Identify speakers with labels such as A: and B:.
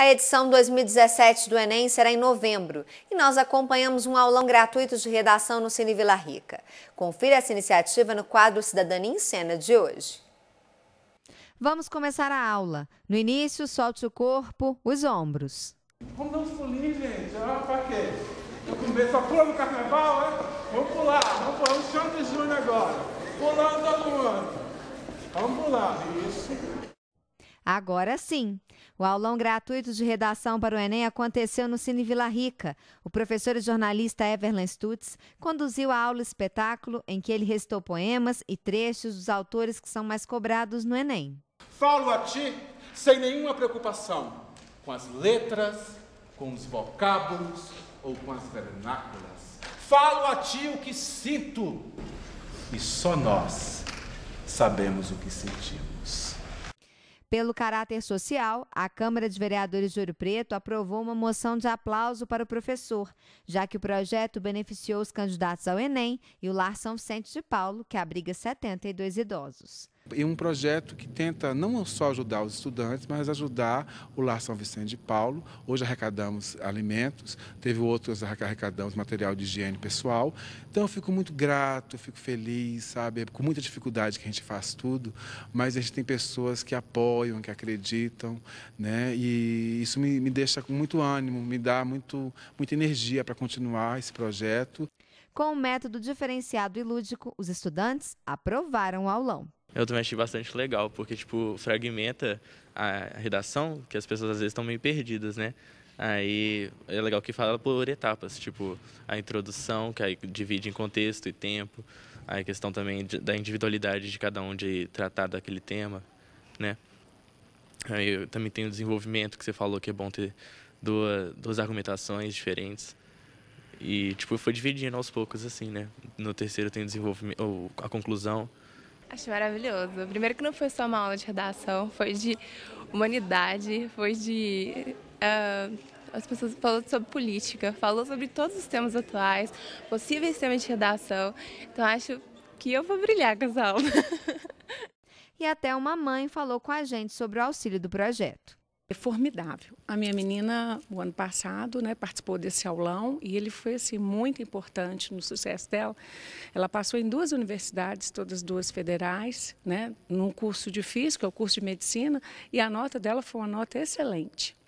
A: A edição 2017 do Enem será em novembro e nós acompanhamos um aulão gratuito de redação no Cine Vila Rica. Confira essa iniciativa no quadro Cidadania em Cena de hoje. Vamos começar a aula. No início, solte o corpo, os ombros. Vamos dar um pulinho, gente. Ah, pra quê? Eu comer
B: só pula no carnaval, é? Vamos pular, vamos pular. Um chão de junho agora. Pulando todo mundo. Vamos pular. Isso.
A: Agora sim! O aulão gratuito de redação para o Enem aconteceu no Cine Vila Rica. O professor e jornalista Everlan Stutz conduziu a aula espetáculo em que ele restou poemas e trechos dos autores que são mais cobrados no Enem.
B: Falo a ti sem nenhuma preocupação com as letras, com os vocábulos ou com as vernáculas.
A: Falo a ti o que sinto
B: e só nós sabemos o que sentimos.
A: Pelo caráter social, a Câmara de Vereadores de Ouro Preto aprovou uma moção de aplauso para o professor, já que o projeto beneficiou os candidatos ao Enem e o Lar São Vicente de Paulo, que abriga 72 idosos
B: e um projeto que tenta não só ajudar os estudantes, mas ajudar o Lar São Vicente de Paulo. Hoje arrecadamos alimentos, teve outros arrecadamos material de higiene pessoal. Então eu fico muito grato, fico feliz, sabe? É com muita dificuldade que a gente faz tudo, mas a gente tem pessoas que apoiam, que acreditam, né? E isso me, me deixa com muito ânimo, me dá muito, muita energia para continuar
C: esse projeto.
A: Com um método diferenciado e lúdico, os estudantes aprovaram o aulão.
C: Eu também achei bastante legal, porque, tipo, fragmenta a redação, que as pessoas às vezes estão meio perdidas, né? Aí é legal que fala por etapas, tipo, a introdução, que aí divide em contexto e tempo, a questão também da individualidade de cada um de tratar daquele tema, né? Aí também tem o desenvolvimento, que você falou que é bom ter duas, duas argumentações diferentes. E, tipo, foi dividindo aos poucos, assim, né? No terceiro tem o desenvolvimento, ou a conclusão, Achei maravilhoso. Primeiro que não foi só uma aula de redação, foi de humanidade, foi de. Uh, as pessoas falou sobre política, falou sobre todos os temas atuais, possíveis temas de redação. Então acho que eu vou brilhar com essa aula.
A: E até uma mãe falou com a gente sobre o auxílio do projeto. É formidável. A minha menina, o ano passado, né, participou desse aulão e ele foi assim, muito importante no sucesso dela. Ela passou em duas universidades, todas duas federais, né, num curso difícil, que é o curso de medicina, e a nota dela foi uma nota excelente.